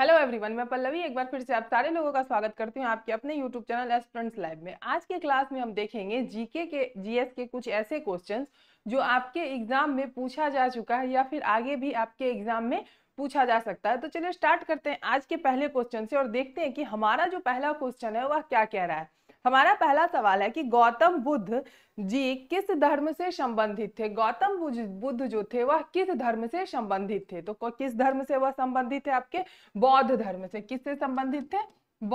hello everyone मैं पल्लवी एक बार फिर से आप सारे लोगों का स्वागत करती हूँ आपके अपने यूट्यूब चैनल एस्टूडेंट्स लाइव में आज के क्लास में हम देखेंगे जीके के जीएस के कुछ ऐसे क्वेश्चंस जो आपके एग्जाम में पूछा जा चुका है या फिर आगे भी आपके एग्जाम में पूछा जा सकता है तो चलिए स्टार्ट करते हैं आज के पहले क्वेश्चन से और देखते हैं कि हमारा जो पहला क्वेश्चन है वह क्या कह रहा है हमारा पहला सवाल है कि गौतम बुद्ध जी किस धर्म से संबंधित थे गौतम बुद्ध जो थे वह किस धर्म से संबंधित थे तो किस धर्म से वह संबंधित थे आपके बौद्ध धर्म से किससे संबंधित थे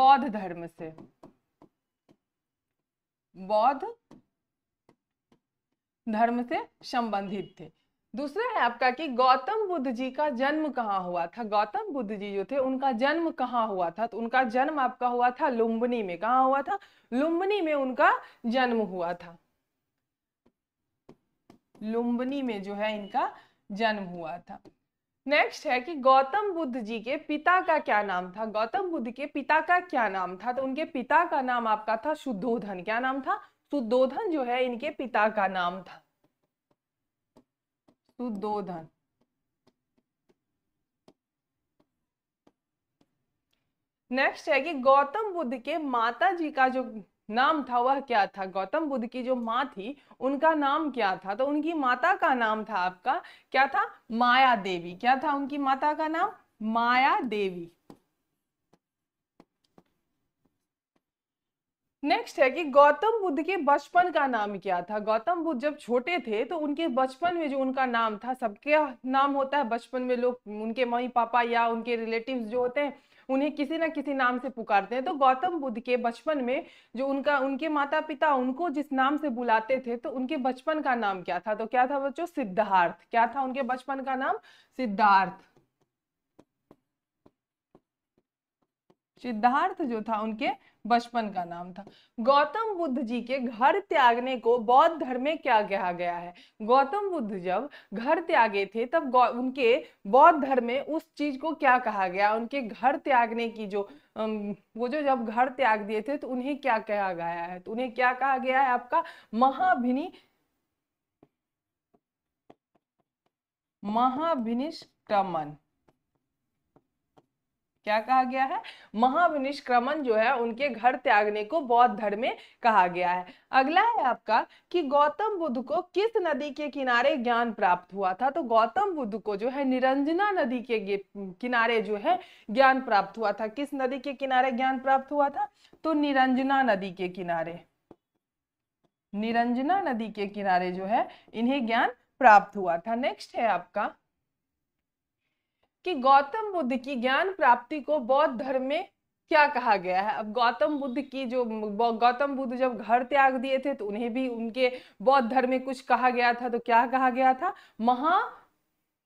बौद्ध धर्म से बौद्ध धर्म से संबंधित थे दूसरा है आपका कि गौतम बुद्ध जी का जन्म कहाँ हुआ था गौतम बुद्ध जी जो थे उनका जन्म कहाँ हुआ था तो उनका जन्म आपका हुआ था लुम्बनी में कहा हुआ था लुम्बनी में उनका जन्म हुआ था लुम्बनी में जो है इनका जन्म हुआ था नेक्स्ट है कि गौतम बुद्ध जी के पिता का क्या नाम था गौतम बुद्ध के पिता का क्या नाम था तो उनके पिता का नाम आपका था शुद्धोधन क्या नाम था शुद्धोधन जो है इनके पिता का नाम था धन नेक्स्ट है कि गौतम बुद्ध के माता जी का जो नाम था वह क्या था गौतम बुद्ध की जो माँ थी उनका नाम क्या था तो उनकी माता का नाम था आपका क्या था माया देवी क्या था उनकी माता का नाम माया देवी नेक्स्ट है कि गौतम बुद्ध के बचपन का नाम क्या था गौतम बुद्ध जब छोटे थे तो उनके बचपन में जो उनका नाम था सबके नाम होता है बचपन में लोग उनके मम्मी पापा या उनके रिलेटिव्स जो होते हैं उन्हें किसी ना किसी नाम से पुकारते हैं तो गौतम बुद्ध के बचपन में जो उनका उनके माता पिता उनको जिस नाम से बुलाते थे तो उनके बचपन का नाम क्या था तो क्या था बच्चों सिद्धार्थ क्या था उनके बचपन का नाम सिद्धार्थ सिद्धार्थ जो था उनके बचपन का नाम था गौतम बुद्ध जी के घर त्यागने को बौद्ध धर्म में क्या कहा गया है गौतम बुद्ध जब घर त्यागे थे तब उनके बौद्ध धर्म में उस चीज को क्या कहा गया उनके घर त्यागने की जो वो जो जब घर त्याग दिए थे तो उन्हें क्या कहा गया है तो उन्हें क्या कहा गया है आपका महाभिनी महाभिनिष्टमन क्या कहा गया है महाविनिष्क्रमण जो है उनके घर त्यागने को बौद्ध धर्म में कहा गया है अगला है आपका कि गौतम बुद्ध को किस नदी के किनारे ज्ञान प्राप्त हुआ था तो गौतम बुद्ध को जो है निरंजना नदी के किनारे जो है ज्ञान प्राप्त हुआ था किस नदी के किनारे ज्ञान प्राप्त हुआ था तो निरंजना नदी के किनारे निरंजना नदी के किनारे जो है इन्हें ज्ञान प्राप्त हुआ था नेक्स्ट है आपका कि गौतम बुद्ध की ज्ञान प्राप्ति को बौद्ध धर्म में क्या कहा गया है अब गौतम बुद्ध की जो गौतम बुद्ध जब घर त्याग दिए थे तो उन्हें भी उनके बौद्ध धर्म में कुछ कहा गया था तो क्या कहा गया था महा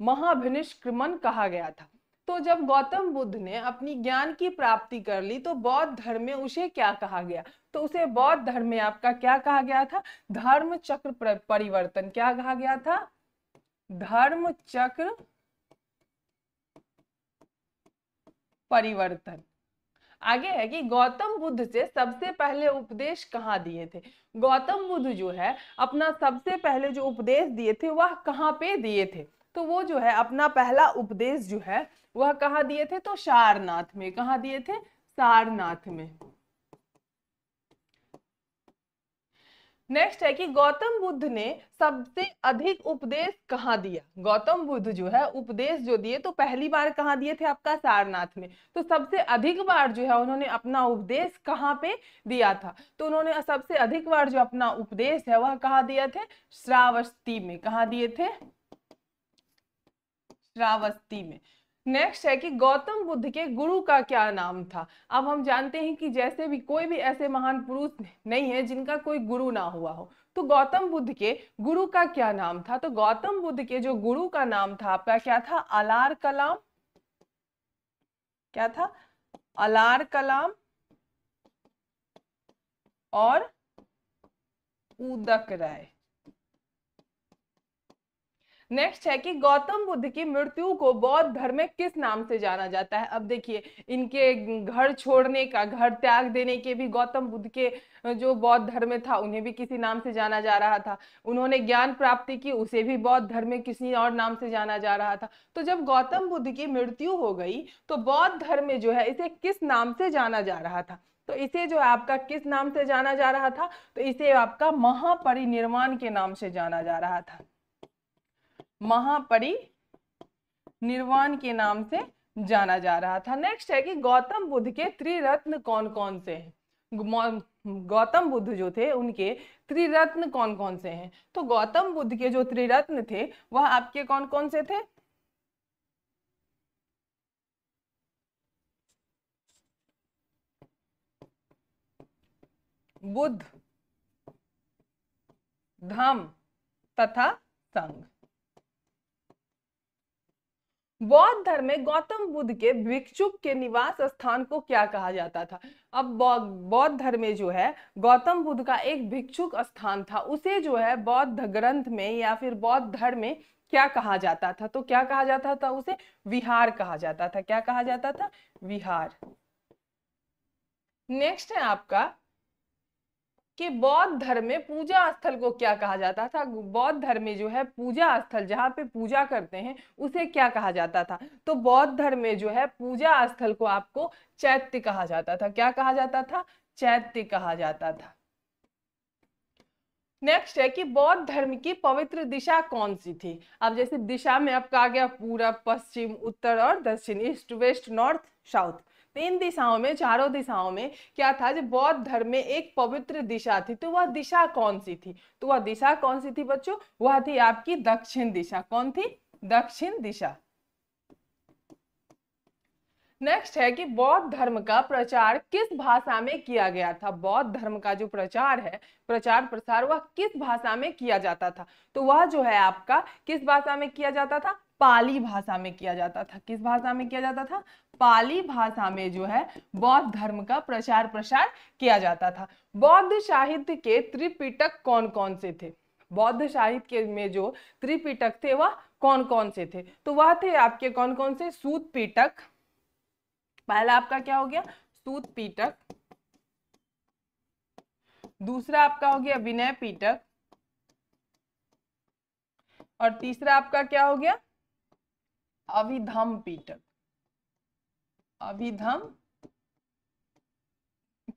महाभिनिष्क्रमण कहा गया था तो जब गौतम बुद्ध ने अपनी ज्ञान की प्राप्ति कर ली तो बौद्ध धर्म में उसे क्या कहा गया तो उसे बौद्ध धर्म में आपका क्या कहा गया था धर्म चक्र परिवर्तन क्या कहा गया था धर्म चक्र परिवर्तन आगे है कि गौतम बुद्ध से सबसे पहले उपदेश कहाँ दिए थे गौतम बुद्ध जो है अपना सबसे पहले जो उपदेश दिए थे वह कहाँ पे दिए थे तो वो जो है अपना पहला उपदेश जो है वह कहाँ दिए थे तो सारनाथ में कहाँ दिए थे सारनाथ में नेक्स्ट है कि गौतम बुद्ध ने सबसे अधिक उपदेश कहाँ दिया गौतम बुद्ध जो है उपदेश जो दिए तो पहली बार कहाँ दिए थे आपका सारनाथ में तो सबसे अधिक बार जो है उन्होंने अपना उपदेश कहाँ पे दिया था तो उन्होंने सबसे अधिक बार जो अपना उपदेश है वह कहाँ दिए थे श्रावस्ती में कहा दिए थे श्रावस्ती में नेक्स्ट है कि गौतम बुद्ध के गुरु का क्या नाम था अब हम जानते हैं कि जैसे भी कोई भी ऐसे महान पुरुष नहीं है जिनका कोई गुरु ना हुआ हो तो गौतम बुद्ध के गुरु का क्या नाम था तो गौतम बुद्ध के जो गुरु का नाम था आपका क्या था अलार कलाम क्या था अलार कलाम और उदक राय नेक्स्ट है कि गौतम बुद्ध की मृत्यु को बौद्ध धर्म में किस नाम से जाना जाता है अब देखिए इनके घर छोड़ने का घर त्याग देने के भी गौतम बुद्ध के जो बौद्ध धर्म में था उन्हें भी किसी नाम से जाना जा रहा था उन्होंने ज्ञान प्राप्ति की उसे भी बौद्ध धर्म में किसी और नाम से जाना जा रहा था तो जब गौतम बुद्ध की मृत्यु हो गई तो बौद्ध धर्म में जो है इसे किस नाम से जाना जा रहा था तो इसे जो आपका किस नाम से जाना जा रहा था तो इसे आपका महापरिनिर्वाण के नाम से जाना जा रहा था महापरि निर्वाण के नाम से जाना जा रहा था नेक्स्ट है कि गौतम बुद्ध के त्रिरत्न कौन कौन से हैं गौतम बुद्ध जो थे उनके त्रिरत्न कौन कौन से हैं तो गौतम बुद्ध के जो त्रिरत्न थे वह आपके कौन कौन से थे बुद्ध धम तथा संघ बौद्ध धर्म में गौतम बुद्ध के भिक्षुक के निवास स्थान को क्या कहा जाता था अब बौद्ध धर्म में जो है गौतम बुद्ध का एक भिक्षुक स्थान था उसे जो है बौद्ध ग्रंथ में या फिर बौद्ध धर्म में क्या कहा जाता था तो क्या कहा जाता था उसे विहार कहा जाता था क्या कहा जाता था विहार नेक्स्ट है आपका कि बौद्ध धर्म में पूजा स्थल को क्या कहा जाता था बौद्ध धर्म में जो है पूजा स्थल जहाँ पे पूजा करते हैं उसे क्या कहा जाता था तो बौद्ध धर्म में जो है पूजा स्थल को आपको चैत्य कहा जाता था क्या कहा जाता था चैत्य कहा जाता था नेक्स्ट है कि बौद्ध धर्म की पवित्र दिशा कौन सी थी अब जैसे दिशा में आपका आ गया पूरा पश्चिम उत्तर और दक्षिण ईस्ट वेस्ट नॉर्थ साउथ तीन दिशाओं में चारों दिशाओं में क्या था जो बौद्ध धर्म में एक पवित्र दिशा थी तो वह दिशा कौन सी थी तो वह दिशा कौन सी थी बच्चों वह थी आपकी दक्षिण दिशा कौन थी दक्षिण दिशा नेक्स्ट है कि बौद्ध धर्म का प्रचार किस भाषा में किया गया था बौद्ध धर्म का जो प्रचार है प्रचार प्रसार वह किस भाषा में किया जाता था तो वह जो है आपका किस भाषा में किया जाता था पाली भाषा में किया जाता था किस भाषा में किया जाता था पाली भाषा में जो है बौद्ध धर्म का प्रचार प्रसार किया जाता था बौद्ध साहित्य के त्रिपिटक कौन कौन से थे बौद्ध साहित्य के में जो त्रिपिटक थे वह कौन कौन से थे तो वह थे आपके कौन कौन से सूत पीटक पहला आपका क्या हो गया सूत पीटक दूसरा आपका हो गया विनय पीटक और तीसरा आपका क्या हो गया अभिधम पीटक अभिधम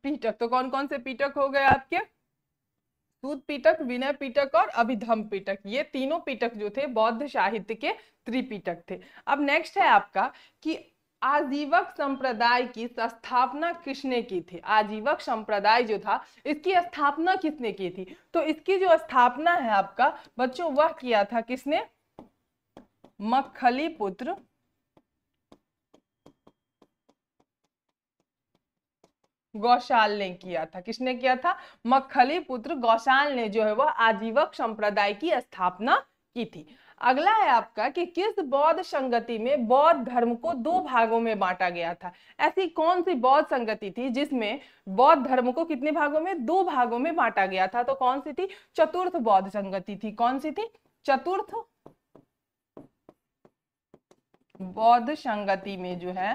पीटक तो कौन कौन से पीटक हो गए आपके सूद पीटक विनय पीटक और अभिधम पीटक ये तीनों पीटक जो थे बौद्ध साहित्य के त्रिपीटक थे अब नेक्स्ट है आपका कि आजीवक संप्रदाय की स्थापना किसने की थी आजीवक संप्रदाय जो था इसकी स्थापना किसने की थी तो इसकी जो स्थापना है आपका बच्चों वह किया था किसने मक्खली पुत्र गौशाल ने किया था किसने किया था मक्खली पुत्र गौशाल ने जो है वह आजीवक संप्रदाय की स्थापना की थी अगला है आपका कि किस बौद्ध संगति में बौद्ध धर्म को दो भागों में बांटा गया था ऐसी कौन सी बौद्ध संगति थी जिसमें बौद्ध धर्म को कितने भागों में दो भागों में बांटा गया था तो कौन सी थी चतुर्थ बौद्ध संगति थी कौन सी थी चतुर्थ बौद्ध संगति में जो है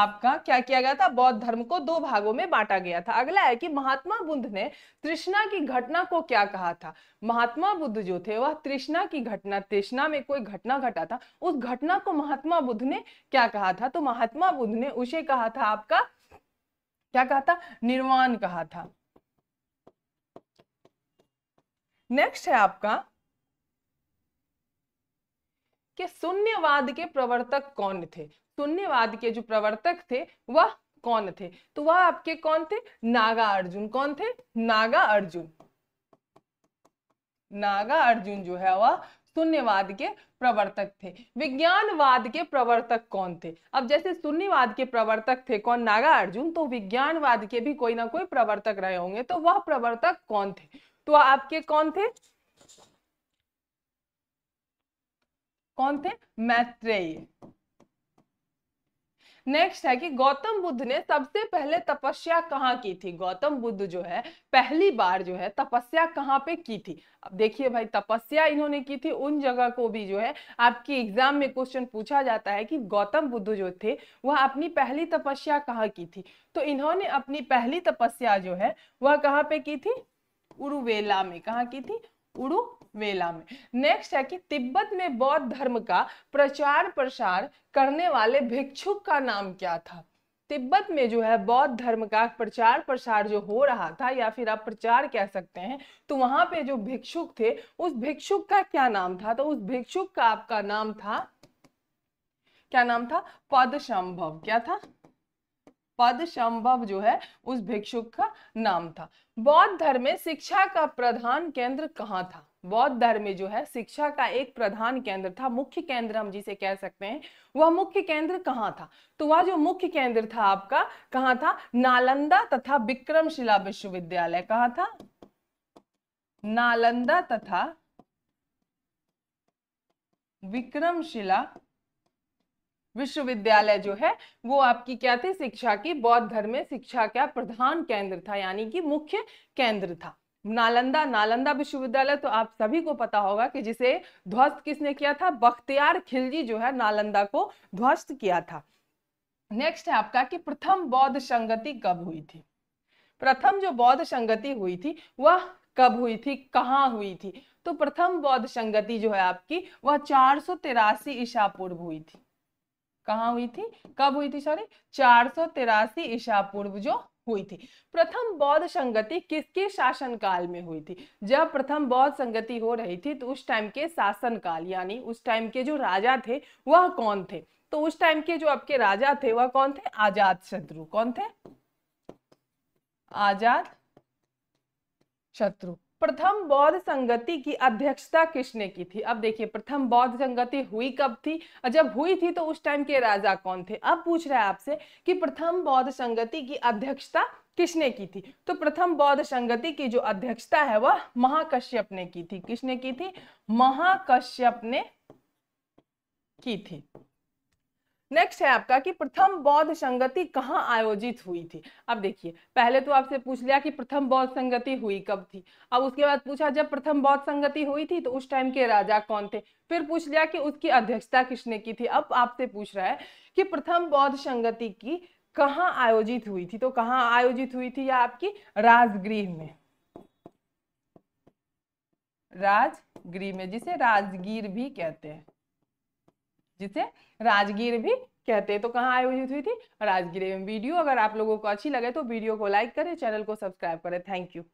आपका क्या किया गया था बौद्ध धर्म को दो भागों में बांटा गया था अगला है कि महात्मा बुद्ध ने तृष्णा की घटना को क्या कहा था महात्मा बुद्ध जो थे वह तृष्णा की घटना तृष्णा में कोई घटना घटा था उस घटना को महात्मा बुद्ध ने क्या कहा था तो महात्मा बुद्ध ने उसे कहा था आपका क्या कहा था निर्वाण कहा था नेक्स्ट है आपका कि शून्यवाद के प्रवर्तक कौन थे शून्यवाद के जो प्रवर्तक थे वह कौन थे तो वह आपके कौन थे नागा अर्जुन कौन थे नागा अर्जुन नागा अर्जुन जो है वह शून्यवाद के प्रवर्तक थे विज्ञानवाद के प्रवर्तक कौन थे अब जैसे शून्यवाद के प्रवर्तक थे कौन नागा अर्जुन तो विज्ञानवाद के भी कोई ना कोई प्रवर्तक रहे होंगे तो वह प्रवर्तक कौन थे तो आपके कौन थे कौन थे मैत्रेय नेक्स्ट है कि गौतम बुद्ध ने सबसे पहले तपस्या कहाँ की थी गौतम बुद्ध जो है पहली बार जो है तपस्या कहाँ पे की थी अब देखिए भाई तपस्या इन्होंने की थी उन जगह को भी जो है आपकी एग्जाम में क्वेश्चन पूछा जाता है कि गौतम बुद्ध जो थे वह अपनी पहली तपस्या कहाँ की थी तो इन्होंने अपनी पहली तपस्या जो है वह कहाँ पे की थी उरुवेला में कहा की थी उड़ू वेला में नेक्स्ट है कि तिब्बत में बौद्ध धर्म का प्रचार प्रसार करने वाले भिक्षुक का नाम क्या था तिब्बत में जो है बौद्ध धर्म का प्रचार प्रसार जो हो रहा था या फिर आप प्रचार कह सकते हैं तो वहां पे जो भिक्षुक थे उस भिक्षुक का क्या नाम था तो उस भिक्षुक का आपका नाम था क्या नाम था पद संभव क्या था पद संभव जो है उस भिक्षुक का नाम था बौद्ध धर्म में शिक्षा का प्रधान केंद्र कहाँ था बौद्ध धर्म में जो है शिक्षा का एक प्रधान केंद्र था मुख्य केंद्र हम जिसे कह सकते हैं वह मुख्य केंद्र कहाँ था तो वह जो मुख्य केंद्र था आपका कहाँ था नालंदा तथा विक्रमशिला विश्वविद्यालय कहा था नालंदा तथा विक्रमशिला विश्वविद्यालय जो है वो आपकी क्या थी शिक्षा की बौद्ध धर्म में शिक्षा का प्रधान केंद्र था यानी कि मुख्य केंद्र था नालंदा नालंदा विश्वविद्यालय तो आप सभी को पता होगा कि जिसे ध्वस्त किसने किया था बख्तियार खिलजी जो है नालंदा को ध्वस्त किया था नेक्स्ट है आपका कि प्रथम बौद्ध संगति कब हुई थी प्रथम जो बौद्ध संगति हुई थी वह कब हुई थी कहाँ हुई थी तो प्रथम बौद्ध संगति जो है आपकी वह चार सौ तिरासी ईसा पूर्व हुई थी कहाँ हुई थी कब हुई थी सॉरी चार सौ तिरासी ईसा पूर्व जो हुई थी प्रथम बौद्ध संगति किसके शासन काल में हुई थी जब प्रथम बौद्ध संगति हो रही थी तो उस टाइम के शासन काल यानी उस टाइम के जो राजा थे वह कौन थे तो उस टाइम के जो आपके राजा थे वह कौन थे आजाद शत्रु कौन थे आजाद शत्रु प्रथम बौद्ध संगति की अध्यक्षता किसने की थी अब देखिए प्रथम बौद्ध संगति हुई कब थी जब हुई थी तो उस टाइम के राजा कौन थे अब पूछ रहा है आपसे कि प्रथम बौद्ध संगति की अध्यक्षता किसने की थी तो प्रथम बौद्ध संगति की जो अध्यक्षता है वह महाकश्यप ने की थी किसने की थी महाकश्यप ने की थी नेक्स्ट है आपका कि प्रथम बौद्ध संगति कहाँ आयोजित हुई थी अब देखिए पहले तो आपसे पूछ लिया कि प्रथम बौद्ध संगति हुई कब थी अब उसके बाद पूछा जब प्रथम बौद्ध संगति हुई थी तो उस टाइम के राजा कौन थे फिर पूछ लिया कि उसकी अध्यक्षता किसने की थी अब आपसे पूछ रहा है कि प्रथम बौद्ध संगति की कहाँ आयोजित हुई थी तो कहाँ आयोजित हुई थी या आपकी राजगृह में राजगृह में जिसे राजगीर भी कहते हैं जिसे राजगीर भी कहते हैं तो कहाँ आयोजित हुई थी राजगीर में वीडियो अगर आप लोगों को अच्छी लगे तो वीडियो को लाइक करें चैनल को सब्सक्राइब करें थैंक यू